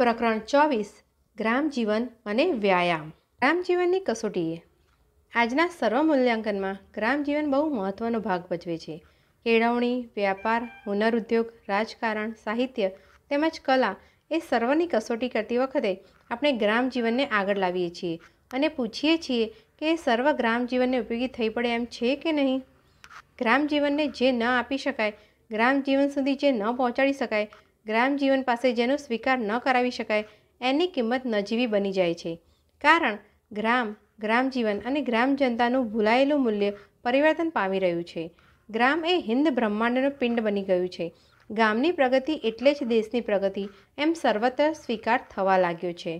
પ્રકરણ ચોવીસ ગ્રામજીવન અને વ્યાયામ ગ્રામજીવનની કસોટીએ આજના સર્વ મૂલ્યાંકનમાં ગ્રામજીવન બહુ મહત્ત્વનો ભાગ ભજવે છે કેળવણી વ્યાપાર હુનર ઉદ્યોગ રાજકારણ સાહિત્ય તેમજ કલા એ સર્વની કસોટી કરતી વખતે આપણે ગ્રામજીવનને આગળ લાવીએ છીએ અને પૂછીએ છીએ કે એ સર્વ ગ્રામજીવનને ઉપયોગી થઈ પડે એમ છે કે નહીં ગ્રામજીવનને જે ન આપી શકાય ગ્રામજીવન સુધી જે ન પહોંચાડી શકાય ગ્રામજીવન પાસે જેનો સ્વીકાર ન કરાવી શકાય એની કિંમત નજીવી બની જાય છે કારણ ગ્રામ ગ્રામજીવન અને ગ્રામ જનતાનું ભૂલાયેલું મૂલ્ય પરિવર્તન પામી રહ્યું છે ગ્રામ એ હિન્દ બ્રહ્માંડનું પિંડ બની ગયું છે ગામની પ્રગતિ એટલે જ દેશની પ્રગતિ એમ સર્વત્ર સ્વીકાર થવા લાગ્યો છે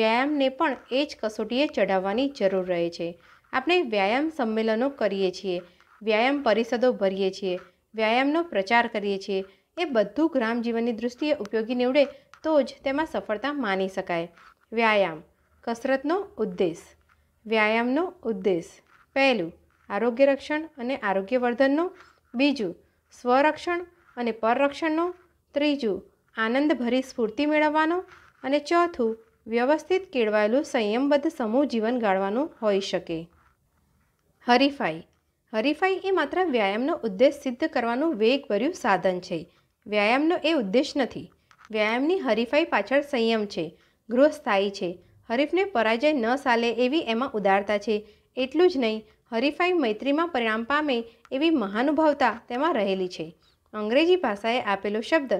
વ્યાયામને પણ એ જ કસોટીએ ચઢાવવાની જરૂર રહે છે આપણે વ્યાયામ સંમેલનો કરીએ છીએ વ્યાયામ પરિષદો ભરીએ છીએ વ્યાયામનો પ્રચાર કરીએ છીએ એ બધું ગ્રામ જીવનની દૃષ્ટિએ ઉપયોગી નીવડે તો જ તેમાં સફળતા માની શકાય વ્યાયામ કસરતનો ઉદ્દેશ વ્યાયામનો ઉદ્દેશ પહેલું આરોગ્ય રક્ષણ અને આરોગ્યવર્ધનનો બીજું સ્વરક્ષણ અને પરરક્ષણનો ત્રીજું આનંદભરી સ્ફૂર્તિ મેળવવાનો અને ચોથું વ્યવસ્થિત કેળવાયેલું સંયમબદ્ધ સમૂહ જીવન ગાળવાનું હોઈ શકે હરીફાઈ હરીફાઈ એ માત્ર વ્યાયામનો ઉદ્દેશ સિદ્ધ કરવાનું વેગભર્યું સાધન છે વ્યાયામનો એ ઉદ્દેશ નથી વ્યાયામની હરીફાઈ પાછળ સંયમ છે ગૃહ સ્થાયી છે હરીફને પરાજય ન સાલે એવી એમાં ઉદારતા છે એટલું જ નહીં હરીફાઈ મૈત્રીમાં પરિણામ પામે એવી મહાનુભાવતા તેમાં રહેલી છે અંગ્રેજી ભાષાએ આપેલો શબ્દ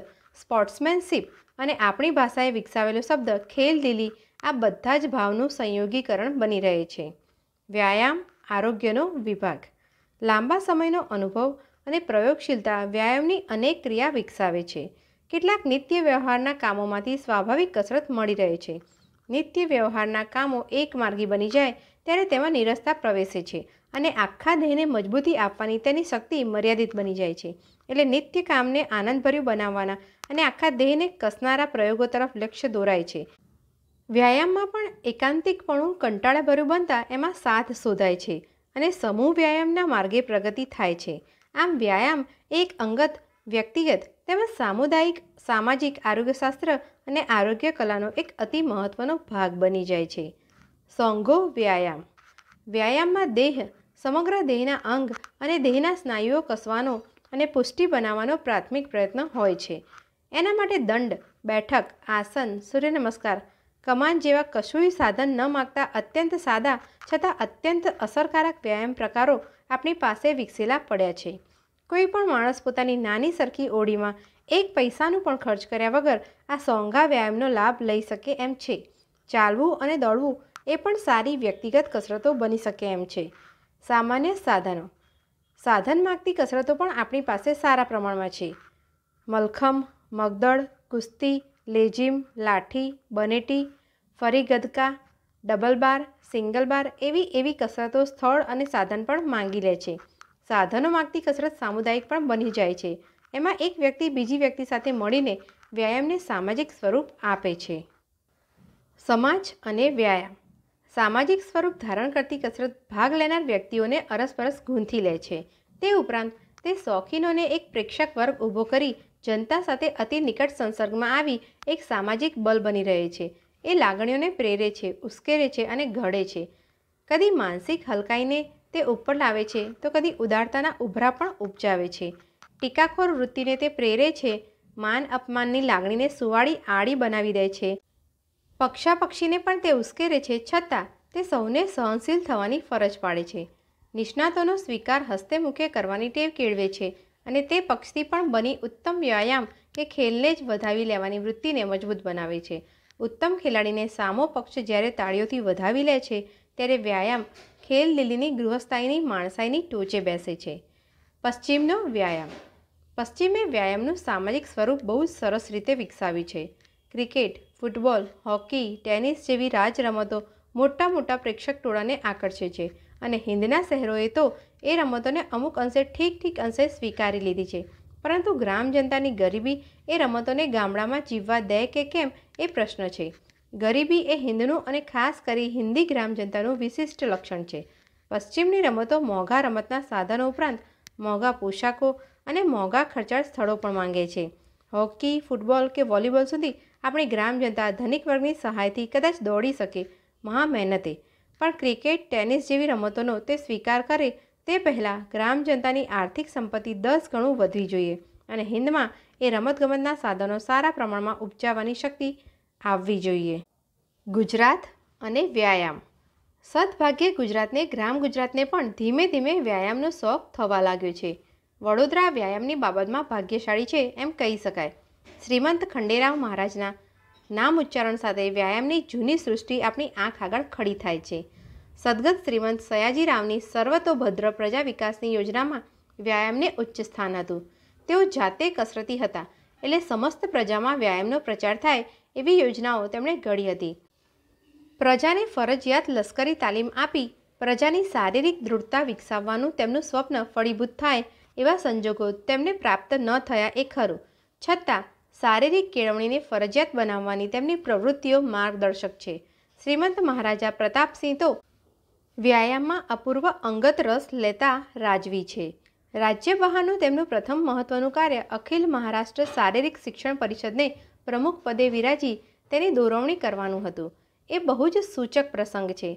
સ્પોર્ટ્સમેનશીપ અને આપણી ભાષાએ વિકસાવેલો શબ્દ ખેલ દિલી આ બધા જ ભાવનું સંયોગીકરણ બની રહે છે વ્યાયામ આરોગ્યનો વિભાગ લાંબા સમયનો અનુભવ અને પ્રયોગશીલતા વ્યાયામની અનેક ક્રિયા વિકસાવે છે કેટલાક નિત્ય વ્યવહારના કામોમાંથી સ્વાભાવિક કસરત મળી રહે છે નિત્ય વ્યવહારના કામો એકમાર્ગી બની જાય ત્યારે તેમાં નિરસતા પ્રવેશે છે અને આખા દેહને મજબૂતી આપવાની તેની શક્તિ મર્યાદિત બની જાય છે એટલે નિત્ય કામને આનંદભર્યું બનાવવાના અને આખા દેહને કસનારા પ્રયોગો તરફ લક્ષ્ય દોરાય છે વ્યાયામમાં પણ એકાંતિકપણું કંટાળાભર્યું બનતા એમાં સાથ શોધાય છે અને સમૂહ વ્યાયામના માર્ગે પ્રગતિ થાય છે આમ વ્યાયામ એક અંગત વ્યક્તિગત તેમજ સામુદાયિક સામાજિક આરોગ્યશાસ્ત્ર અને આરોગ્ય કલાનો એક અતિ મહત્ત્વનો ભાગ બની જાય છે સોંગો વ્યાયામ વ્યાયામમાં દેહ સમગ્ર દેહના અંગ અને દેહના સ્નાયુઓ કસવાનો અને પુષ્ટિ બનાવવાનો પ્રાથમિક પ્રયત્ન હોય છે એના માટે દંડ બેઠક આસન સૂર્ય નમસ્કાર કમાન જેવા કશુંય સાધન ન માગતા અત્યંત સાદા છતાં અત્યંત અસરકારક વ્યાયામ પ્રકારો આપણી પાસે વિકસેલા પડ્યા છે કોઈ પણ માણસ પોતાની નાની સરખી ઓળીમાં એક પૈસાનું પણ ખર્ચ કર્યા વગર આ સોંગા વ્યાયામનો લાભ લઈ શકે એમ છે ચાલવું અને દોડવું એ પણ સારી વ્યક્તિગત કસરતો બની શકે એમ છે સામાન્ય સાધનો સાધન માગતી કસરતો પણ આપણી પાસે સારા પ્રમાણમાં છે મલખમ મગદળ કુસ્તી લેજીમ લાઠી બનેટી ફરી ગદકા ડબલ બાર સિંગલ બાર એવી એવી કસરતો સ્થળ અને સાધન પણ માંગી લે છે સાધનો માગતી કસરત સામુદાયિક પણ બની જાય છે એમાં એક વ્યક્તિ બીજી વ્યક્તિ સાથે મળીને વ્યાયામને સામાજિક સ્વરૂપ આપે છે સમાજ અને વ્યાયામ સામાજિક સ્વરૂપ ધારણ કરતી કસરત ભાગ લેનાર વ્યક્તિઓને અરસપરસ ગૂંથી લે છે તે ઉપરાંત તે શોખીનોને એક પ્રેક્ષક વર્ગ ઊભો કરી જનતા સાથે અતિ નિકટ સંસર્ગમાં આવી એક સામાજિક બલ બની રહે છે એ લાગણીઓને પ્રેરે છે ઉશ્કેરે છે અને ઘડે છે કદી માનસિક હલકાઈને તે ઉપર લાવે છે તો કદી ઉદારતાના ઉભરા પણ ઉપજાવે છે ટીકાખોર વૃત્તિને તે પ્રેરે છે માન અપમાનની લાગણીને સુવાળી આડી બનાવી દે છે પક્ષા પક્ષીને પણ તે ઉશ્કેરે છે છતાં તે સૌને સહનશીલ થવાની ફરજ પાડે છે નિષ્ણાતોનો સ્વીકાર હસ્તે મુખે કરવાની ટેવ કેળવે છે અને તે પક્ષથી પણ બની ઉત્તમ વ્યાયામ કે ખેલને જ વધાવી લેવાની વૃત્તિને મજબૂત બનાવે છે ઉત્તમ ખેલાડીને સામો પક્ષ જ્યારે તાળીઓથી વધાવી લે છે ત્યારે વ્યાયામ ખેલ લીલીની ગૃહસ્થાયીની માણસાઈની ટોચે બેસે છે પશ્ચિમનો વ્યાયામ પશ્ચિમે વ્યાયામનું સામાજિક સ્વરૂપ બહુ જ સરસ રીતે વિકસાવ્યું છે ક્રિકેટ ફૂટબોલ હોકી ટેનિસ જેવી રાજ રમતો મોટા મોટા પ્રેક્ષક ટોળાને આકર્ષે છે અને હિન્દના શહેરોએ તો એ રમતોને અમુક અંશે ઠીક ઠીક અંશે સ્વીકારી લીધી છે પરંતુ ગ્રામ જનતાની ગરીબી એ રમતોને ગામડામાં જીવવા દે કે કેમ એ પ્રશ્ન છે ગરીબી એ હિન્દનું અને ખાસ કરી હિન્દી ગ્રામ જનતાનું વિશિષ્ટ લક્ષણ છે પશ્ચિમની રમતો મોંઘા રમતના સાધનો ઉપરાંત મોંઘા પોશાકો અને મોંઘા ખર્ચાળ સ્થળો પણ માંગે છે હોકી ફૂટબોલ કે વોલીબોલ સુધી આપણી ગ્રામ જનતા ધનિક વર્ગની સહાયથી કદાચ દોડી શકે મહા મહેનતે પણ ક્રિકેટ ટેનિસ જેવી રમતોનો તે સ્વીકાર કરે તે પહેલાં ગ્રામ જનતાની આર્થિક સંપત્તિ દસ ગણું વધવી જોઈએ અને હિન્દમાં એ રમતગમતના સાધનો સારા પ્રમાણમાં ઉપજાવવાની શક્તિ આવવી જોઈએ ગુજરાત અને વ્યાયામ સદભાગ્યે ગુજરાતને ગ્રામ ગુજરાતને પણ ધીમે ધીમે વ્યાયામનો શોખ થવા લાગ્યો છે વડોદરા વ્યાયામની બાબતમાં ભાગ્યશાળી છે એમ કહી શકાય શ્રીમંત ખંડેરાવ મહારાજના નામ ઉચ્ચારણ સાથે વ્યાયામની જૂની સૃષ્ટિ આપણી આંખ આગળ ખડી થાય છે સદગત શ્રીમંત સયાજીરાવની સર્વતોભદ્ર પ્રજા વિકાસની યોજનામાં વ્યાયામને ઉચ્ચ સ્થાન હતું તેઓ જાતે કસરતી હતા એટલે સમસ્ત પ્રજામાં વ્યાયામનો પ્રચાર થાય એવી યોજનાઓ તેમણે ઘડી હતી પ્રજાને ફરજિયાત લશ્કરી તાલીમ આપી પ્રજાની શારીરિક દૃઢતા વિકસાવવાનું તેમનું સ્વપ્ન ફળીભૂત થાય એવા સંજોગો તેમને પ્રાપ્ત ન થયા એ ખરું છતાં શારીરિક કેળવણીને ફરજિયાત બનાવવાની તેમની પ્રવૃત્તિઓ માર્ગદર્શક છે શ્રીમંત મહારાજા પ્રતાપસિંહ તો વ્યાયામમાં અપૂર્વ અંગત રસ લેતા રાજવી છે રાજ્ય બહારનું તેમનું પ્રથમ મહત્વનું કાર્ય અખિલ મહારાષ્ટ્ર શારીરિક શિક્ષણ પરિષદને પ્રમુખ પદે વિરાજી તેની દોરવણી કરવાનું હતું એ બહુ જ સૂચક પ્રસંગ છે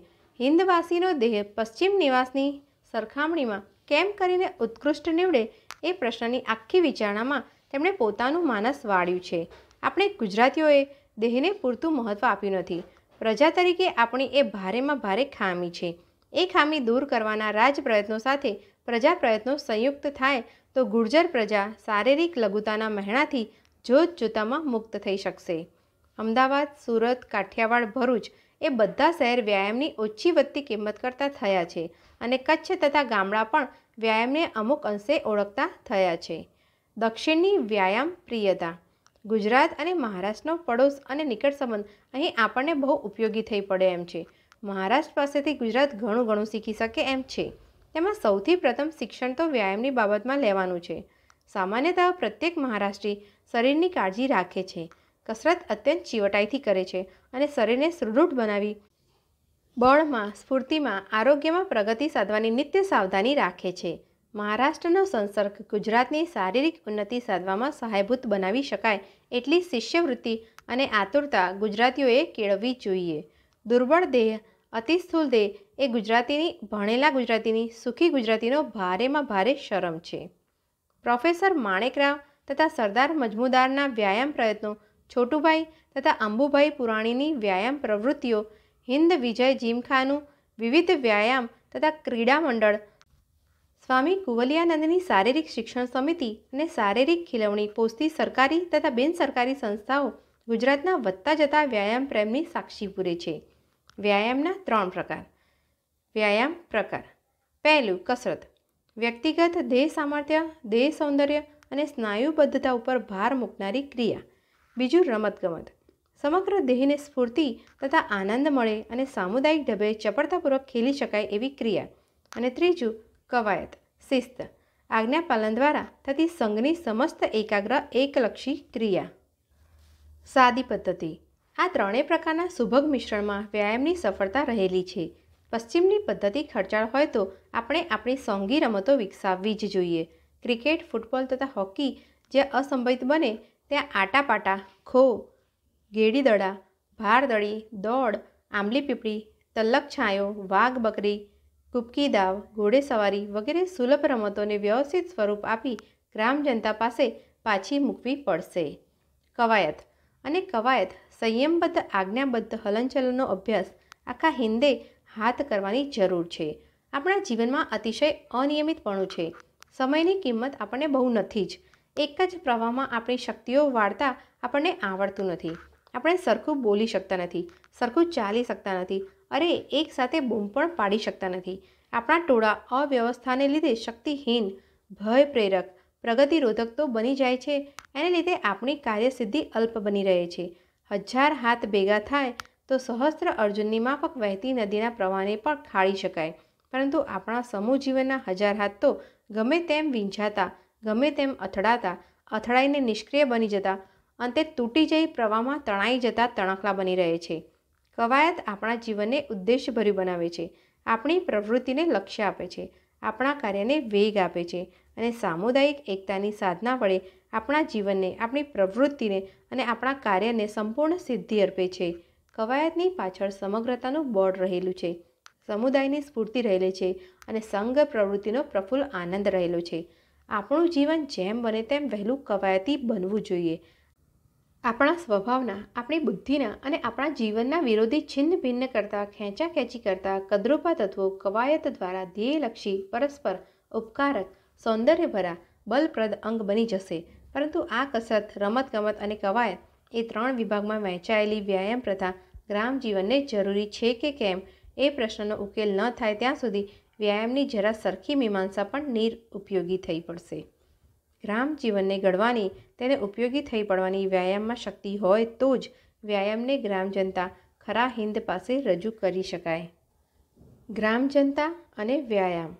હિન્દવાસીનો દેહ પશ્ચિમ નિવાસની સરખામણીમાં કેમ કરીને ઉત્કૃષ્ટ નીવડે એ પ્રશ્નની આખી વિચારણામાં તેમણે પોતાનું માનસ વાળ્યું છે આપણે ગુજરાતીઓએ દેહને પૂરતું મહત્ત્વ આપ્યું નથી પ્રજા તરીકે આપણી એ ભારેમાં ભારે ખામી છે એ ખામી દૂર કરવાના રાજ પ્રયત્નો સાથે પ્રજા પ્રયત્નો સંયુક્ત થાય તો ગુર્જર પ્રજા શારીરિક લઘુતાના મહેણાથી જોત જોતામાં મુક્ત થઈ શકશે અમદાવાદ સુરત કાઠિયાવાડ ભરૂચ એ બધા શહેર વ્યાયામની ઓછી વધતી કિંમત કરતા થયા છે અને કચ્છ તથા ગામડા પણ વ્યાયામને અમુક અંશે ઓળખતા થયા છે દક્ષિણની વ્યાયામ પ્રિયતા ગુજરાત અને મહારાષ્ટ્રનો પડોશ અને નિકટ સંબંધ અહીં આપણને બહુ ઉપયોગી થઈ પડે એમ છે મહારાષ્ટ્ર પાસેથી ગુજરાત ઘણું ઘણું શીખી શકે એમ છે તેમાં સૌથી પ્રથમ શિક્ષણ તો વ્યાયામની બાબતમાં લેવાનું છે સામાન્યતઃ પ્રત્યેક મહારાષ્ટ્રી શરીરની કાળજી રાખે છે કસરત અત્યંત ચીવટાઈથી કરે છે અને શરીરને સુદૃઢ બનાવી બળમાં સ્ફૂર્તિમાં આરોગ્યમાં પ્રગતિ સાધવાની નિત્ય સાવધાની રાખે છે મહારાષ્ટ્રનો સંસર્ગ ગુજરાતની શારીરિક ઉન્નતિ સાધવામાં સહાયભૂત બનાવી શકાય એટલી શિષ્યવૃત્તિ અને આતુરતા ગુજરાતીઓએ કેળવવી જોઈએ દુર્બળ દેહ અતિ સ્થૂલ દેહ એ ગુજરાતીની ભણેલા ગુજરાતીની સુખી ગુજરાતીનો ભારેમાં ભારે શરમ છે પ્રોફેસર માણેકરાવ તથા સરદાર મજમુદારના વ્યાયામ પ્રયત્નો છોટુભાઈ તથા અંબુભાઈ પુરાણીની વ્યાયામ પ્રવૃત્તિઓ હિન્દ વિજય જીમખાનું વિવિધ વ્યાયામ તથા ક્રીડા મંડળ સ્વામી કુવલિયાનંદની શારીરિક શિક્ષણ સમિતિ અને શારીરિક ખીલવણી પોસ્તી સરકારી તથા બિનસરકારી સંસ્થાઓ ગુજરાતના વધતા જતા વ્યાયામ પ્રેમની સાક્ષી પૂરે છે વ્યાયામના ત્રણ પ્રકાર વ્યાયામ પ્રકાર પહેલું કસરત વ્યક્તિગત દેહ સામર્થ્ય દેહ સૌંદર્ય અને સ્નાયુબદ્ધતા ઉપર ભાર મૂકનારી ક્રિયા બીજું રમતગમત સમગ્ર દેહને સ્ફૂર્તિ તથા આનંદ મળે અને સામુદાયિક ઢબે ચપળતાપૂર્વક ખેલી શકાય એવી ક્રિયા અને ત્રીજું કવાયત શિસ્ત આજ્ઞાપાલન દ્વારા થતી સંઘની સમસ્ત એકાગ્ર એકલક્ષી ક્રિયા સાદી પદ્ધતિ આ ત્રણેય પ્રકારના સુભગ મિશ્રણમાં વ્યાયામની સફળતા રહેલી છે પશ્ચિમની પદ્ધતિ ખર્ચાળ હોય તો આપણે આપણી સોંગી રમતો વિકસાવવી જ જોઈએ ક્રિકેટ ફૂટબોલ તથા હોકી જે અસંભવિત બને ત્યાં આટાપાટા ખો ગેડીદડા દડા ભારદળી દોડ આંબલી પીપળી તલ્લક છાંયો વાઘ બકરી કૂપકી દાવ ઘોડેસવારી વગેરે સુલભ રમતોને વ્યવસ્થિત સ્વરૂપ આપી ગ્રામ જનતા પાસે પાછી મૂકવી પડશે કવાયત અને કવાયત સંયમબદ્ધ આજ્ઞાબદ્ધ હલનચલનનો અભ્યાસ આખા હિન્દે હાથ કરવાની જરૂર છે આપણા જીવનમાં અતિશય અનિયમિતપણું છે સમયની કિંમત આપણને બહુ નથી જ એક જ પ્રવાહમાં આપણી શક્તિઓ વાળતા આપણને આવડતું નથી આપણે સરખું બોલી શકતા નથી સરખું ચાલી શકતા નથી અરે એકસાથે સાથે બૂમ પણ પાડી શકતા નથી આપણા ટોળા અવ્યવસ્થાને લીધે શક્તિહીન ભય પ્રેરક પ્રગતિરોધક તો બની જાય છે એને લીધે આપણી કાર્યસિદ્ધિ અલ્પ બની રહે છે હજાર હાથ ભેગા થાય તો સહસ્ત્ર અર્જુનની માફક વહેતી નદીના પ્રવાહને પણ ખાળી શકાય પરંતુ આપણા સમૂહ જીવનના હજાર હાથ તો ગમે તેમ વીંઝાતા ગમે તેમ અથડાતા અથડાઈને નિષ્ક્રિય બની જતા અંતે તૂટી જઈ પ્રવાહમાં તણાઈ જતા તણખલા બની રહે છે કવાયત આપણા જીવનને ઉદ્દેશ્યભર્યું બનાવે છે આપણી પ્રવૃત્તિને લક્ષ્ય આપે છે આપણા કાર્યને વેગ આપે છે અને સામુદાયિક એકતાની સાધના વડે આપણા જીવનને આપણી પ્રવૃત્તિને અને આપણા કાર્યને સંપૂર્ણ સિદ્ધિ અર્પે છે કવાયતની પાછળ સમગ્રતાનું બળ રહેલું છે સમુદાયની સ્ફૂર્તિ રહેલી છે અને સંઘ પ્રવૃત્તિનો પ્રફુલ્લ આનંદ રહેલો છે આપણું જીવન જેમ બને તેમ વહેલું કવાયતી બનવું જોઈએ આપણા સ્વભાવના આપણી બુદ્ધિના અને આપણા જીવનના વિરોધી છિન્ન ભિન્ન કરતાં ખેંચી કરતાં કદરૂપા તત્વો કવાયત દ્વારા ધ્યેયલક્ષી પરસ્પર ઉપકારક સૌંદર્યભરા બલપ્રદ અંગ બની જશે પરંતુ આ કસરત રમતગમત અને કવાયત એ ત્રણ વિભાગમાં વહેંચાયેલી વ્યાયામ પ્રથા ગ્રામ જીવનને જરૂરી છે કે કેમ એ પ્રશ્નનો ઉકેલ ન થાય ત્યાં સુધી વ્યાયામની જરા સરખી મીમાંસા પણ નિરઉપયોગી થઈ પડશે ગ્રામ જીવનને ઘડવાની તેને ઉપયોગી થઈ પડવાની વ્યાયામમાં શક્તિ હોય તો જ વ્યાયામને ગ્રામ જનતા ખરા હિંદ પાસે રજૂ કરી શકાય ગ્રામ જનતા અને વ્યાયામ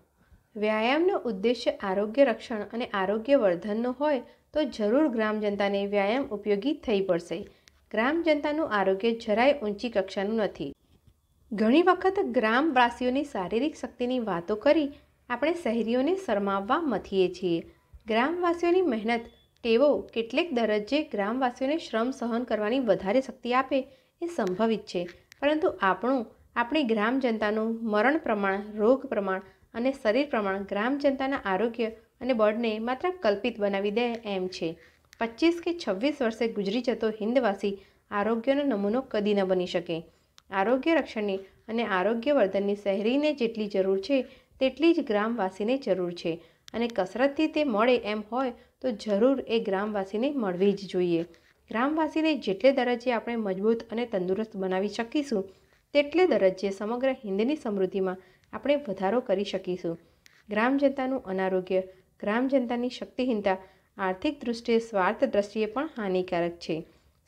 વ્યાયામનો ઉદ્દેશ્ય આરોગ્ય રક્ષણ અને આરોગ્ય વર્ધનનો હોય તો જરૂર ગ્રામ જનતાને વ્યાયામ ઉપયોગી થઈ પડશે ગ્રામ જનતાનું આરોગ્ય જરાય ઊંચી કક્ષાનું નથી ઘણી વખત ગ્રામવાસીઓની શારીરિક શક્તિની વાતો કરી આપણે શહેરીઓને શરમાવવા મથીએ છીએ ગ્રામવાસીઓની મહેનત ટેવો કેટલેક દરજ્જે ગ્રામવાસીઓને શ્રમ સહન કરવાની વધારે શક્તિ આપે એ સંભવિત છે પરંતુ આપણું આપણી ગ્રામ જનતાનું મરણ પ્રમાણ રોગ પ્રમાણ અને શરીર પ્રમાણ ગ્રામ જનતાના આરોગ્ય અને બળને માત્ર કલ્પિત બનાવી દે એમ છે પચીસ કે છવ્વીસ વર્ષે ગુજરી જતો હિન્દવાસી આરોગ્યનો નમૂનો કદી ન બની શકે આરોગ્ય રક્ષણની અને આરોગ્યવર્ધનની શહેરીને જેટલી જરૂર છે તેટલી જ ગ્રામવાસીને જરૂર છે અને કસરતથી તે મળે એમ હોય તો જરૂર એ ગ્રામવાસીને મળવી જ જોઈએ ગ્રામવાસીને જેટલે દરજ્જે આપણે મજબૂત અને તંદુરસ્ત બનાવી શકીશું તેટલે દરજ્જે સમગ્ર હિન્દની સમૃદ્ધિમાં આપણે વધારો કરી શકીશું ગ્રામ જનતાનું અનારોગ્ય ગ્રામ જનતાની શક્તિહીનતા આર્થિક દૃષ્ટિએ સ્વાર્થ દ્રષ્ટિએ પણ હાનિકારક છે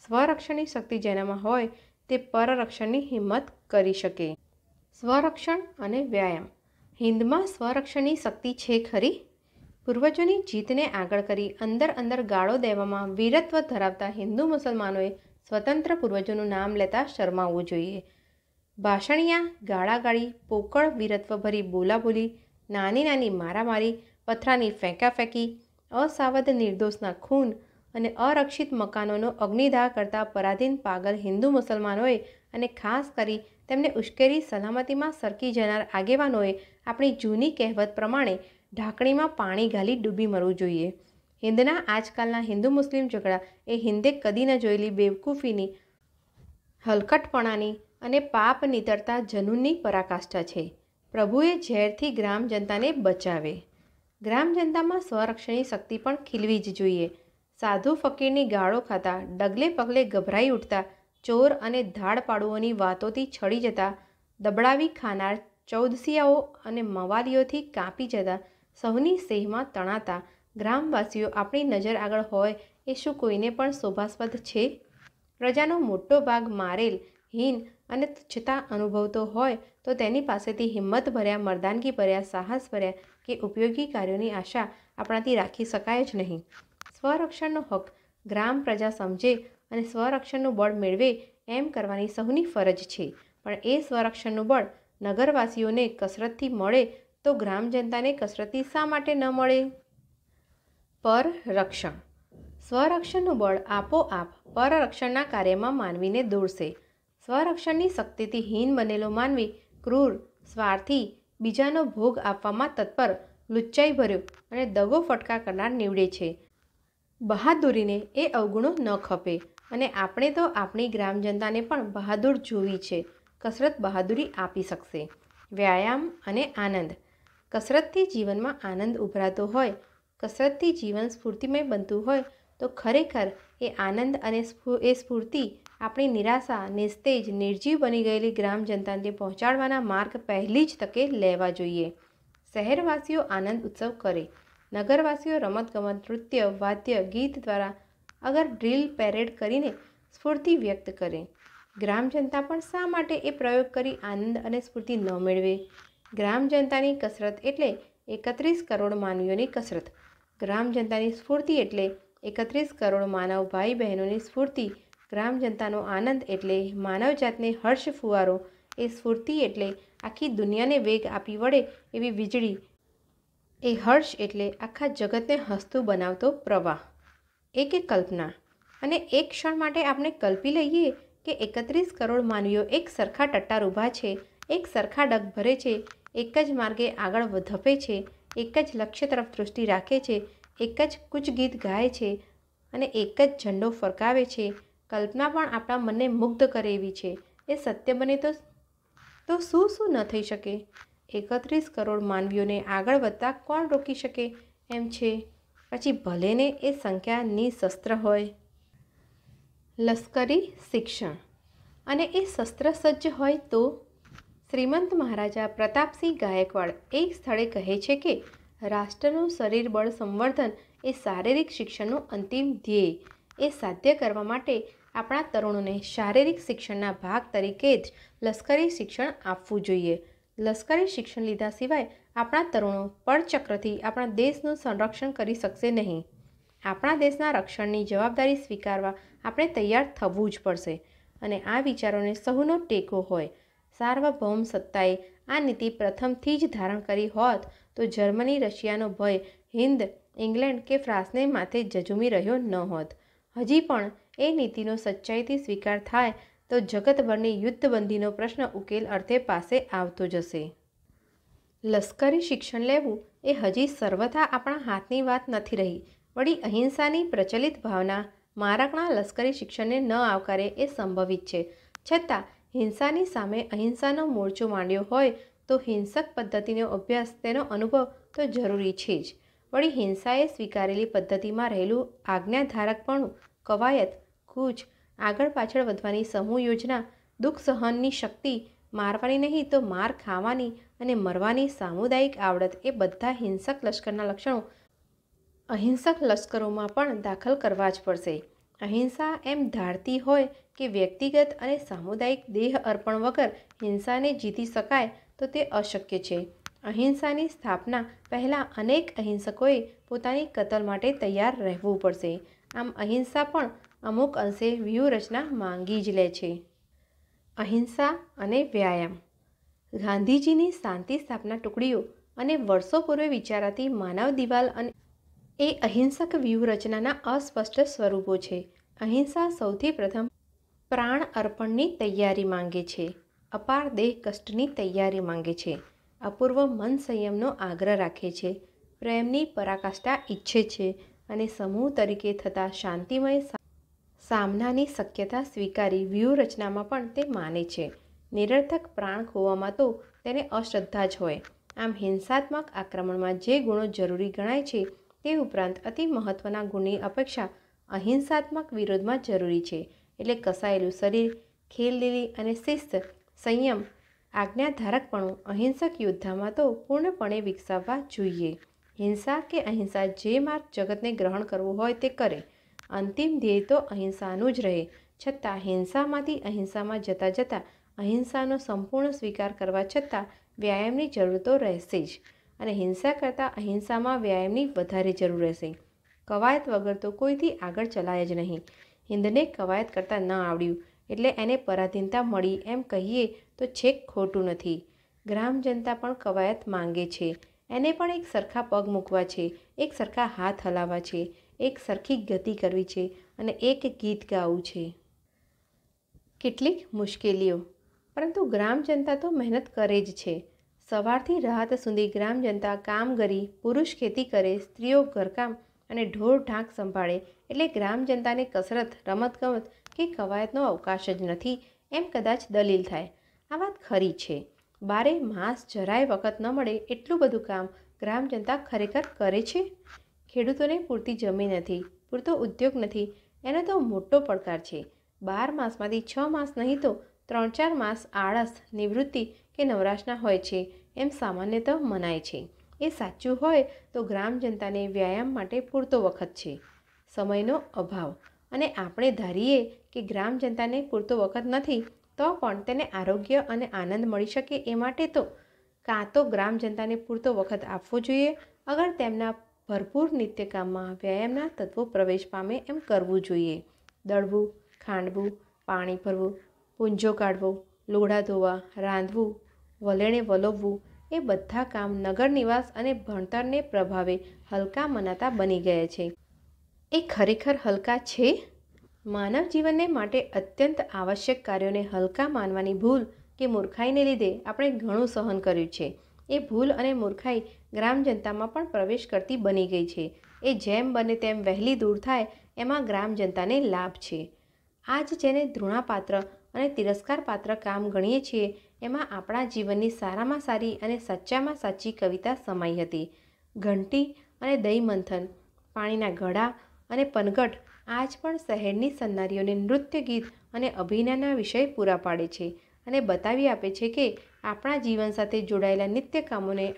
સ્વરક્ષણની શક્તિ જેનામાં હોય તે પરરક્ષણની હિંમત કરી શકે સ્વરક્ષણ અને વ્યાયામ હિન્દમાં સ્વરક્ષણની શક્તિ છે ખરી પૂર્વજોની જીતને આગળ કરી અંદર અંદર ગાળો દેવામાં વીરત્વ ધરાવતા હિન્દુ મુસલમાનોએ સ્વતંત્ર પૂર્વજોનું નામ લેતા શરમાવવું જોઈએ ભાષણિયા ગાળાગાળી પોકળ વીરત્વભરી બોલાબોલી નાની નાની મારામારી પથરાની ફેંકાફેંકી અસાવધ નિર્દોષના ખૂન અને અરક્ષિત મકાનોનો અગ્નિદાહ કરતા પરાધીન પાગલ હિન્દુ મુસલમાનોએ અને ખાસ કરી તેમને ઉશ્કેરી સલામતીમાં સરકી જનાર આગેવાનોએ આપણી જૂની કહેવત પ્રમાણે ઢાંકણીમાં પાણી ઘાલી ડૂબી મરવું જોઈએ હિન્દના આજકાલના હિન્દુ મુસ્લિમ ઝઘડા એ હિન્દે કદી ન જોયેલી બેવકૂફીની હલકટપણાની અને પાપ નીતરતા જનૂનની પરાકાષ્ઠા છે પ્રભુએ ઝેરથી ગ્રામ જનતાને બચાવે ગ્રામ જનતામાં સ્વરક્ષણી શક્તિ પણ ખીલવી જ જોઈએ સાધુ ફકીરની ગાળો ખાતા ડગલે પગલે ગભરાઈ ઉઠતા ચોર અને ધાડ પાડુઓની વાતોથી છડી જતા દબડાવી ખાનાર ચૌદસિયાઓ અને મવાલીઓથી કાપી જતા સૌની સેહમાં તણાતા ગ્રામવાસીઓ આપણી નજર આગળ હોય એ શું કોઈને પણ શોભાસ્પદ છે પ્રજાનો મોટો ભાગ મારેલ હીન અને તુચ્છતા અનુભવતો હોય તો તેની પાસેથી હિંમત ભર્યા મર્દાનગી ભર્યા સાહસ ભર્યા કે ઉપયોગી કાર્યોની આશા આપણાથી રાખી શકાય જ નહીં સ્વરક્ષણનો હક ગ્રામ પ્રજા સમજે અને સ્વરક્ષણનું બળ મેળવે એમ કરવાની સૌની ફરજ છે પણ એ સ્વરક્ષણનું બળ નગરવાસીઓને કસરતથી મળે તો ગ્રામ જનતાને કસરતથી શા માટે ન મળે પર રક્ષણ સ્વરક્ષણનું બળ આપોઆપ પરરક્ષણના કાર્યમાં માનવીને દોરશે સ્વરક્ષણની શક્તિથી હીન બનેલો માનવી ક્રૂર સ્વાર્થી બીજાનો ભોગ આપવામાં તત્પર લુચ્ચાઈ ભર્યો અને દગો ફટકા કરનાર નીવડે છે બહાદુરીને એ અવગુણો ન ખપે અને આપણે તો આપણી ગ્રામ જનતાને પણ બહાદુર જોવી છે કસરત બહાદુરી આપી શકશે વ્યાયામ અને આનંદ કસરતથી જીવનમાં આનંદ ઉભરાતો હોય કસરતથી જીવન સ્ફૂર્તિમય બનતું હોય તો ખરેખર એ આનંદ અને એ સ્ફૂર્તિ આપણી નિરાશા નિસ્તેજ નિર્જીવ બની ગયેલી ગ્રામ જનતાને પહોંચાડવાના માર્ગ પહેલી જ તકે લેવા જોઈએ શહેરવાસીઓ આનંદ ઉત્સવ કરે નગરવાસીઓ રમતગમત નૃત્ય વાદ્ય ગીત દ્વારા અગર ડ્રીલ પેરેડ કરીને સ્ફૂર્તિ વ્યક્ત કરે ગ્રામ જનતા પણ શા માટે એ પ્રયોગ કરી આનંદ અને સ્ફૂર્તિ ન મેળવે ગ્રામ જનતાની કસરત એટલે એકત્રીસ કરોડ માનવીઓની કસરત ગ્રામ જનતાની સ્ફૂર્તિ એટલે એકત્રીસ કરોડ માનવ ભાઈ બહેનોની સ્ફૂર્તિ ગ્રામ જનતાનો આનંદ એટલે માનવજાતને હર્ષ ફુવારો એ સ્ફૂર્તિ એટલે આખી દુનિયાને વેગ આપી વળે એવી વીજળી એ હર્ષ એટલે આખા જગતને હસતું બનાવતો પ્રવાહ એક એક કલ્પના અને એક ક્ષણ માટે આપણે કલ્પી લઈએ કે એકત્રીસ કરોડ માનવીઓ એક સરખા ટટ્ટાર ઊભા છે એક સરખા ડગ ભરે છે એક જ માર્ગે આગળ ધપે છે એક જ લક્ષ્ય તરફ દૃષ્ટિ રાખે છે એક જ કૂચ ગીત ગાય છે અને એક જ ઝંડો ફરકાવે છે કલ્પના પણ આપણા મનને મુગ્ધ કરે એવી છે એ સત્ય બને તો તો શું શું ન થઈ શકે એકત્રીસ કરોડ માનવીઓને આગળ વધતા કોણ રોકી શકે એમ છે પછી ભલેને એ સંખ્યા નિશસ્ત્ર હોય લશ્કરી શિક્ષણ અને એ શસ્ત્ર સજ્જ હોય તો શ્રીમંત મહારાજા પ્રતાપસિંહ ગાયકવાડ એક સ્થળે કહે છે કે રાષ્ટ્રનું શરીર બળ સંવર્ધન એ શારીરિક શિક્ષણનું અંતિમ ધ્યેય એ સાધ્ય કરવા માટે આપણા તરુણોને શારીરિક શિક્ષણના ભાગ તરીકે જ લશ્કરી શિક્ષણ આપવું જોઈએ લશ્કરી શિક્ષણ લીધા સિવાય આપણા તરુણો પરચક્રથી આપણા દેશનું સંરક્ષણ કરી શકશે નહીં આપણા દેશના રક્ષણની જવાબદારી સ્વીકારવા આપણે તૈયાર થવું જ પડશે અને આ વિચારોને સહુનો ટેકો હોય સાર્વભૌમ સત્તાએ આ નીતિ પ્રથમથી જ ધારણ કરી હોત તો જર્મની રશિયાનો ભય હિન્દ ઇંગ્લેન્ડ કે ફ્રાન્સને માથે જજુમી રહ્યો ન હોત હજી પણ એ નીતિનો સચ્ચાઈથી સ્વીકાર થાય તો જગતભરની યુદ્ધબંધીનો પ્રશ્ન ઉકેલ અર્થે પાસે આવતો જશે લશ્કરી શિક્ષણ લેવું એ હજી સર્વથા આપણા હાથની વાત નથી રહી વળી અહિંસાની પ્રચલિત ભાવના મારકના લશ્કરી શિક્ષણને ન આવકારે એ સંભવિત છે છતાં હિંસાની સામે અહિંસાનો મોરચો માંડ્યો હોય તો હિંસક પદ્ધતિનો અભ્યાસ તેનો અનુભવ તો જરૂરી છે જ વળી હિંસાએ સ્વીકારેલી પદ્ધતિમાં રહેલું આજ્ઞાધારકપણું કવાયત કૂચ આગળ પાછળ વધવાની સમૂહ યોજના દુઃખ સહનની શક્તિ મારવાની નહીં તો માર ખાવાની અને મરવાની સામુદાયિક આવડત એ બધા હિંસક લશ્કરના લક્ષણો અહિંસક લશ્કરોમાં પણ દાખલ કરવા જ પડશે અહિંસા એમ ધારતી હોય કે વ્યક્તિગત અને સામુદાયિક દેહ અર્પણ વગર હિંસાને જીતી શકાય તો તે અશક્ય છે અહિંસાની સ્થાપના પહેલાં અનેક અહિંસકોએ પોતાની કતલ માટે તૈયાર રહેવું પડશે આમ અહિંસા પણ અમુક અંશે વ્યૂહરચના માંગી જ લે છે અહિંસા અને વ્યાયામ ગાંધીજીની શાંતિ સ્થાપના ટુકડીઓ અને વર્ષો પૂર્વે વિચારાતી માનવ દિવાલ અને એ અહિંસક વ્યૂહરચનાના અસ્પષ્ટ સ્વરૂપો છે અહિંસા સૌથી પ્રથમ પ્રાણ અર્પણની તૈયારી માંગે છે અપાર દેહ કષ્ટની તૈયારી માંગે છે અપૂર્વ મન સંયમનો આગ્રહ રાખે છે પ્રેમની પરાકાષ્ઠા ઈચ્છે છે અને સમૂહ તરીકે થતા શાંતિમય સામનાની શક્યતા સ્વીકારી વ્યૂહરચનામાં પણ તે માને છે નિરર્થક પ્રાણ ખોવામાં તો તેને અશ્રદ્ધા જ હોય આમ હિંસાત્મક આક્રમણમાં જે ગુણો જરૂરી ગણાય છે તે ઉપરાંત અતિ મહત્ત્વના ગુણની અપેક્ષા અહિંસાત્મક વિરોધમાં જરૂરી છે એટલે કસાયેલું શરીર ખેલદિલી અને શિસ્ત સંયમ આજ્ઞાધારકપણું અહિંસક યુદ્ધામાં તો પૂર્ણપણે વિકસાવવા જોઈએ હિંસા કે અહિંસા જે માર્ગ જગતને ગ્રહણ કરવું હોય તે કરે અંતિમ ધ્યેય તો અહિંસાનું જ રહે છતાં હિંસામાંથી અહિંસામાં જતાં જતાં અહિંસાનો સંપૂર્ણ સ્વીકાર કરવા છતાં વ્યાયામની જરૂર તો રહેશે જ અને હિંસા કરતાં અહિંસામાં વ્યાયામની વધારે જરૂર રહેશે કવાયત વગર તો કોઈથી આગળ ચલાય જ નહીં હિંદને કવાયત કરતાં ન આવડ્યું એટલે એને પરાધીનતા મળી એમ કહીએ તો છેક ખોટું નથી ગ્રામ જનતા પણ કવાયત માંગે છે એને પણ એક સરખા પગ મૂકવા છે એક સરખા હાથ હલાવવા છે એક સરખી ગતિ કરવી છે અને એક ગીત ગાવું છે કેટલીક મુશ્કેલીઓ પરંતુ ગ્રામ જનતા તો મહેનત કરે જ છે સવારથી રાત સુધી ગ્રામ જનતા કામ કરી પુરુષ ખેતી કરે સ્ત્રીઓ ઘરકામ અને ઢોર ઢાંક સંભાળે એટલે ગ્રામ જનતાને કસરત રમતગમત કે કવાયતનો અવકાશ જ નથી એમ કદાચ દલીલ થાય આ વાત ખરી છે બારે માસ જરાય વખત ન મળે એટલું બધું કામ ગ્રામ જનતા ખરેખર કરે છે ખેડૂતોને પૂરતી જમીન નથી પૂરતો ઉદ્યોગ નથી એનો તો મોટો પડકાર છે બાર માસમાંથી છ માસ નહીં તો ત્રણ ચાર માસ આળસ નિવૃત્તિ કે નવરાશના હોય છે એમ સામાન્યતઃ મનાય છે એ સાચું હોય તો ગ્રામ જનતાને વ્યાયામ માટે પૂરતો વખત છે સમયનો અભાવ અને આપણે ધારીએ કે ગ્રામ જનતાને પૂરતો વખત નથી તો પણ તેને આરોગ્ય અને આનંદ મળી શકે એ માટે તો કાં તો ગ્રામ જનતાને પૂરતો વખત આપવો જોઈએ અગર તેમના ભરપૂર નિત્યકામમાં વ્યાયામના તત્વો પ્રવેશ પામે એમ કરવું જોઈએ દળવું ખાંડવું પાણી ભરવું પૂંજો કાઢવો લોઢા ધોવા રાંધવું વલેણે વલોવવું એ બધા કામ નગર નિવાસ અને ભણતરને પ્રભાવે હલકા મનાતા બની ગયા છે એ ખરેખર હલકા છે માનવ જીવનને માટે અત્યંત આવશ્યક કાર્યોને હલકા માનવાની ભૂલ કે મૂર્ખાઈને લીધે આપણે ઘણું સહન કર્યું છે એ ભૂલ અને મૂર્ખાઈ ગ્રામ જનતામાં પણ પ્રવેશ કરતી બની ગઈ છે એ જેમ બને તેમ વહેલી દૂર થાય એમાં ગ્રામ જનતાને લાભ છે આજ જેને ધૃણાપાત્ર અને તિરસ્કારપાત્ર કામ ગણીએ છીએ એમાં આપણા જીવનની સારામાં સારી અને સચ્ચામાં સાચી કવિતા સમાઈ હતી ઘંટી અને દહીં મંથન પાણીના ઘડા અને પનગટ આજ પણ શહેરની સન્નારીઓને નૃત્ય ગીત અને અભિનયના વિષય પૂરા પાડે છે અને બતાવી આપે છે કે આપણા જીવન સાથે જોડાયેલા નિત્ય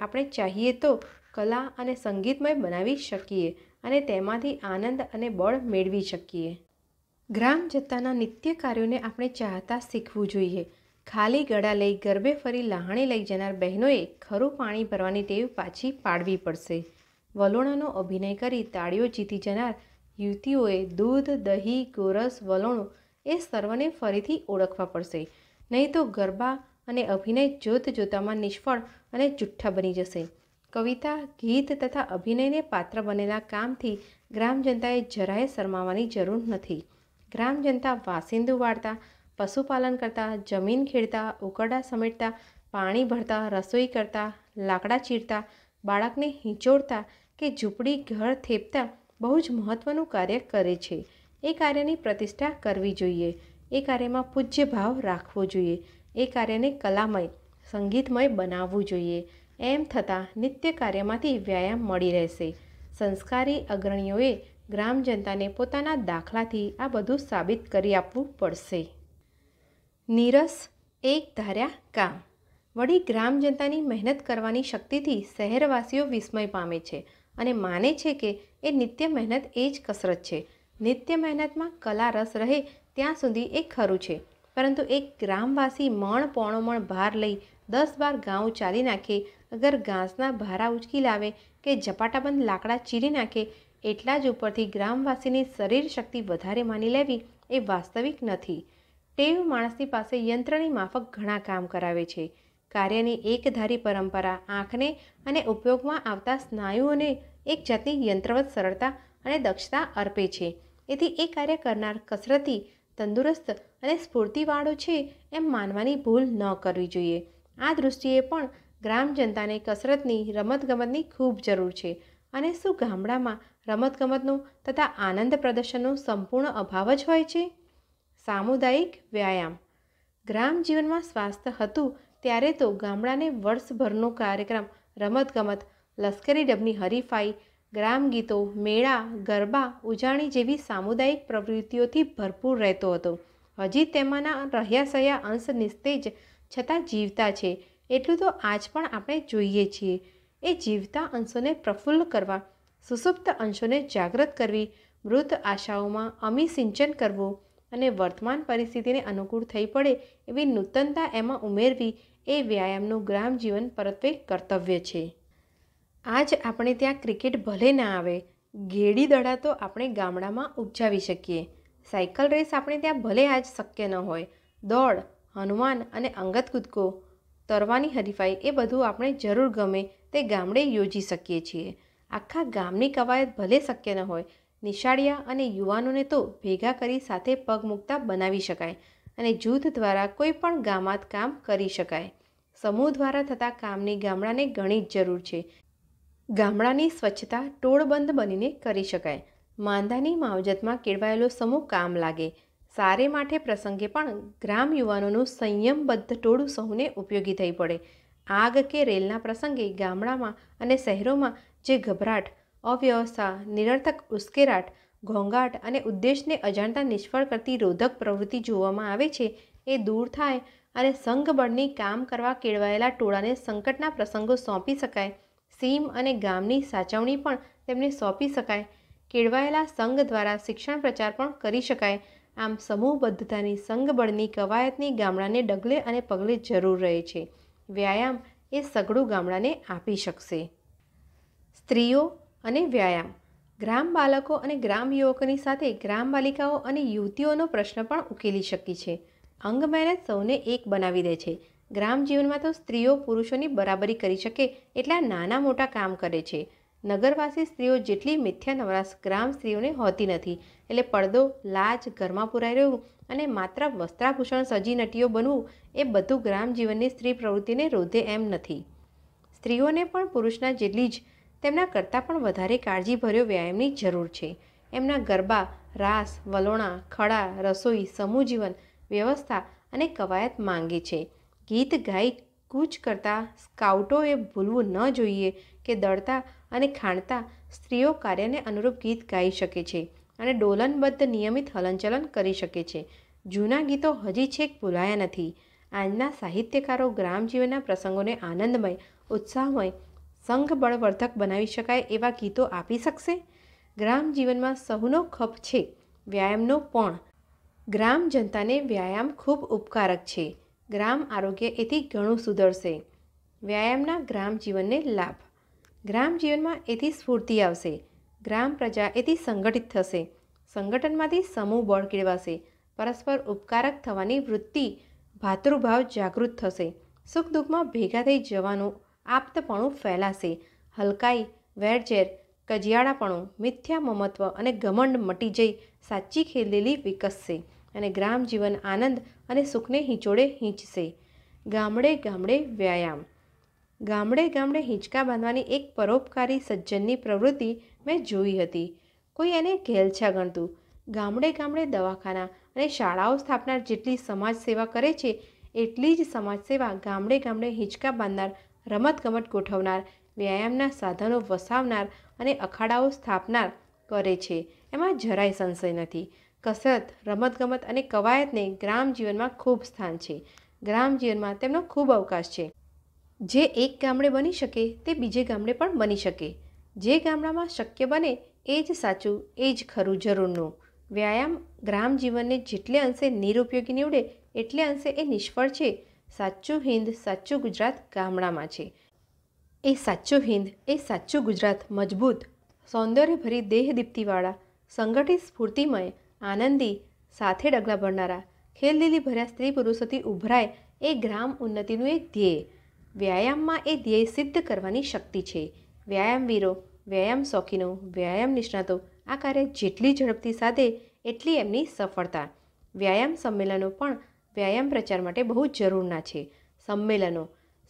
આપણે ચાહીએ તો કલા અને સંગીતમય બનાવી શકીએ અને તેમાંથી આનંદ અને બળ મેળવી શકીએ ગ્રામ જતાના નિત્ય કાર્યોને આપણે ચાહતા શીખવું જોઈએ ખાલી ગળા લઈ ગરબે ફરી લહાણી લઈ જનાર બહેનોએ ખરું પાણી ભરવાની ટેવ પાછી પાડવી પડશે વલોણાનો અભિનય કરી તાળીઓ જીતી જનાર યુવતીઓએ દૂધ દહીં ગોરસ વલોણું એ સર્વને ફરીથી ઓળખવા પડશે નહીં તો ગરબા અને અભિનય જોત જોતામાં નિષ્ફળ અને જુઠ્ઠા બની જશે કવિતા ગીત તથા અભિનયને પાત્ર બનેલા કામથી ગ્રામ જનતાએ જરાય શરમાવાની જરૂર નથી ગ્રામ જનતા વાસિંદુ વાળતા પશુપાલન કરતા જમીન ખેડતા ઉકરડા સમેટતા પાણી ભરતા રસોઈ કરતા લાકડા ચીરતા બાળકને હિંચોડતા કે ઝૂંપડી ઘર થેપતા બહુ જ મહત્ત્વનું કાર્ય કરે છે એ કાર્યની પ્રતિષ્ઠા કરવી જોઈએ એ કાર્યમાં પૂજ્ય ભાવ રાખવો જોઈએ એ કાર્યને કલામય સંગીતમય બનાવવું જોઈએ એમ થતાં નિત્ય કાર્યમાંથી વ્યાયામ મળી રહેશે સંસ્કારી અગ્રણીઓએ ગ્રામ જનતાને પોતાના દાખલાથી આ બધું સાબિત કરી આપવું પડશે નીરસ એક ધાર્યા કામ વળી ગ્રામ જનતાની મહેનત કરવાની શક્તિથી શહેરવાસીઓ વિસ્મય પામે છે અને માને છે કે એ નિત્ય મહેનત એ જ કસરત છે નિત્ય મહેનતમાં કલા રસ રહે ત્યાં સુધી એ ખરું છે પરંતુ એક ગ્રામવાસી મણ પોણો મણ ભાર લઈ દસ બાર ગાઉં ચાલી નાખે અગર ઘાસના ભારા ઉચકી લાવે કે ઝપાટાબંધ લાકડા ચીરી નાખે એટલા જ ઉપરથી ગ્રામવાસીની શરીર શક્તિ વધારે માની લેવી એ વાસ્તવિક નથી ટેવ માણસની પાસે યંત્રની માફક ઘણા કામ કરાવે છે કાર્યની એકધારી પરંપરા આંખને અને ઉપયોગમાં આવતા સ્નાયુઓને એક જાતની યંત્રવત સરળતા અને દક્ષતા અર્પે છે એથી એ કાર્ય કરનાર કસરતી તંદુરસ્ત અને સ્ફૂર્તિવાળો છે એમ માનવાની ભૂલ ન કરવી જોઈએ આ દૃષ્ટિએ પણ ગ્રામ જનતાને કસરતની રમતગમતની ખૂબ જરૂર છે અને શું ગામડામાં રમતગમતનું તથા આનંદ પ્રદર્શનનો સંપૂર્ણ અભાવ જ હોય છે સામુદાયિક વ્યાયામ ગ્રામ જીવનમાં સ્વાસ્થ્ય હતું ત્યારે તો ગામડાને વર્ષભરનો કાર્યક્રમ રમતગમત લશ્કરી ડબની હરીફાઈ ગ્રામ ગીતો મેળા ગરબા ઉજાણી જેવી સામુદાયિક પ્રવૃત્તિઓથી ભરપૂર રહેતો હતો હજી તેમાંના રહ્યા સહ્યા અંશ નિસ્તેજ છતાં જીવતા છે એટલું તો આજ પણ આપણે જોઈએ છીએ એ જીવતા અંશોને પ્રફુલ્લ કરવા સુસુપ્ત અંશોને જાગૃત કરવી મૃત આશાઓમાં અમી સિંચન કરવું અને વર્તમાન પરિસ્થિતિને અનુકૂળ થઈ પડે એવી નૂતનતા એમાં ઉમેરવી એ વ્યાયામનું ગ્રામજીવન પરત્વે કર્તવ્ય છે આજ આપણે ત્યાં ક્રિકેટ ભલે ના આવે ઘેડી દડા તો આપણે ગામડામાં ઉપજાવી શકીએ સાયકલ રેસ આપણે ત્યાં ભલે આજ શક્ય ન હોય દોડ હનુમાન અને અંગત કૂદકો તરવાની હરીફાઈ એ બધું આપણે જરૂર ગમે તે ગામડે યોજી શકીએ છીએ આખા ગામની કવાયત ભલે શક્ય ન હોય નિશાળિયા અને યુવાનોને તો ભેગા કરી સાથે પગ મૂકતા બનાવી શકાય અને જૂથ દ્વારા કોઈ પણ ગામાત કામ કરી શકાય સમૂહ દ્વારા થતા કામની ગામડાને ઘણી જ જરૂર છે ગામડાની સ્વચ્છતા ટોળબંધ બનીને કરી શકાય માંદાની માવજતમાં કેળવાયેલો સમૂહ કામ લાગે સારે માટે પ્રસંગે પણ ગ્રામ યુવાનોનું સંયમબદ્ધ ટોળું સહુને ઉપયોગી થઈ પડે આગ કે રેલના પ્રસંગે ગામડામાં અને શહેરોમાં જે ગભરાટ અવ્યવસ્થા નિરર્થક ઉશ્કેરાટ ઘોંઘાટ અને ઉદ્દેશને અજાણતા નિષ્ફળ કરતી રોધક પ્રવૃત્તિ જોવામાં આવે છે એ દૂર થાય અને સંઘબળની કામ કરવા કેળવાયેલા ટોળાને સંકટના પ્રસંગો સોંપી શકાય સીમ અને ગામની સાચવણી પણ તેમને સોંપી શકાય કેળવાયેલા સંઘ દ્વારા શિક્ષણ પ્રચાર પણ કરી શકાય આમ સમૂહબદ્ધતાની સંઘબળની કવાયતની ગામડાને ડગલે અને પગલે જરૂર રહે છે વ્યાયામ એ સઘળું ગામડાને આપી શકશે સ્ત્રીઓ અને વ્યાયામ ગ્રામ બાળકો અને ગ્રામ યુવકોની સાથે ગ્રામ બાલિકાઓ અને યુવતીઓનો પ્રશ્ન પણ ઉકેલી શકી છે અંગ મહેનત સૌને એક બનાવી દે છે ગ્રામ જીવનમાં તો સ્ત્રીઓ પુરુષોની બરાબરી કરી શકે એટલા નાના મોટા કામ કરે છે નગરવાસી સ્ત્રીઓ જેટલી મિથ્યા નવરાશ ગ્રામ સ્ત્રીઓને હોતી નથી એટલે પડદો લાજ ઘરમાં પુરાઈ રહ્યું અને માત્ર વસ્ત્રાભૂષણ સજી નટીઓ બનવું એ બધું ગ્રામ જીવનની સ્ત્રી પ્રવૃત્તિને રોધે એમ નથી સ્ત્રીઓને પણ પુરુષના જેટલી જ તેમના કરતાં પણ વધારે કાળજીભર્યો વ્યાયામની જરૂર છે એમના ગરબા રાસ વલોણા ખડા રસોઈ સમૂહ જીવન વ્યવસ્થા અને કવાયત માંગે છે ગીત ગાઈ કૂચ કરતા સ્કાઉટોએ ભૂલવું ન જોઈએ કે દળતા અને ખાણતા સ્ત્રીઓ કાર્યને અનુરૂપ ગીત ગાઈ શકે છે અને ડોલનબદ્ધ નિયમિત હલનચલન કરી શકે છે જૂના ગીતો હજી છેક ભૂલાયા નથી આજના સાહિત્યકારો ગ્રામજીવનના પ્રસંગોને આનંદમય ઉત્સાહમય સંઘ બળવર્ધક બનાવી શકાય એવા ગીતો આપી શકશે ગ્રામ જીવનમાં સહુનો ખપ છે વ્યાયામનો પણ ગ્રામ જનતાને વ્યાયામ ખૂબ ઉપકારક છે ગ્રામ આરોગ્ય એથી ઘણું સુધરશે વ્યાયામના ગ્રામ જીવનને લાભ ગ્રામ જીવનમાં એથી સ્ફૂર્તિ આવશે ગ્રામ પ્રજા એથી સંગઠિત થશે સંગઠનમાંથી સમૂહ બળ કેળવાશે પરસ્પર ઉપકારક થવાની વૃત્તિ ભાતૃભાવ જાગૃત થશે સુખ દુઃખમાં ભેગા થઈ જવાનું આપતપણું ફેલાશે હલકાઈ વેરઝેર કજિયાળાપણું મિથ્યા મમત્વ અને ઘમંડ મટી જઈ સાચી ખેલેલી વિકસશે અને ગ્રામ જીવન આનંદ અને સુખને હિંચોડે હિંચશે ગામડે ગામડે વ્યાયામ ગામડે ગામડે હિંચકા બાંધવાની એક પરોપકારી સજ્જનની પ્રવૃત્તિ મેં જોઈ હતી કોઈ એને ઘેલછા ગણતું ગામડે ગામડે દવાખાના અને શાળાઓ સ્થાપનાર જેટલી સમાજ સેવા કરે છે એટલી જ સમાજ સેવા ગામડે ગામડે હિંચકા બાંધનાર રમતગમત ગોઠવનાર વ્યાયામના સાધનો વસાવનાર અને અખાડાઓ સ્થાપનાર કરે છે એમાં જરાય સંશય નથી કસરત રમતગમત અને કવાયતને ગ્રામ જીવનમાં ખૂબ સ્થાન છે ગ્રામ જીવનમાં તેમનો ખૂબ અવકાશ છે જે એક ગામડે બની શકે તે બીજે ગામડે પણ બની શકે જે ગામડામાં શક્ય બને એ જ સાચું એ જ ખરું જરૂરનું વ્યાયામ ગ્રામ જીવનને જેટલે અંશે નિરુપયોગી નીવડે એટલે અંશે એ નિષ્ફળ છે સાચું હિન્દ સાચું ગુજરાત ગામડામાં છે એ સાચું હિન્દ એ સાચું ગુજરાત મજબૂત સૌંદર્યભરી દેહદીપ્તિવાળા સંગઠિત સ્ફૂર્તિમય આનંદી સાથે ડગલા ભરનારા ખેલદીલી ભર્યા સ્ત્રી પુરુષોથી ઉભરાય એ ગ્રામ ઉન્નતિનું એક ધ્યેય વ્યાયામમાં એ ધ્યેય સિદ્ધ કરવાની શક્તિ છે વ્યાયામવીરો વ્યાયામ શોખીનો વ્યાયામ નિષ્ણાતો આ કાર્ય જેટલી ઝડપથી સાધે એટલી એમની સફળતા વ્યાયામ સંમેલનો પણ વ્યાયામ પ્રચાર માટે બહુ જરૂરના છે સંમેલનો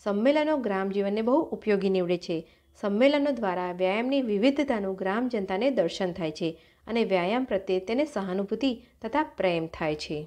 સંમેલનો ગ્રામ જીવનને બહુ ઉપયોગી નીવડે છે સંમેલનો દ્વારા વ્યાયામની વિવિધતાનું ગ્રામ જનતાને દર્શન થાય છે અને વ્યાયામ પ્રત્યે તેને સહાનુભૂતિ તથા પ્રેમ થાય છે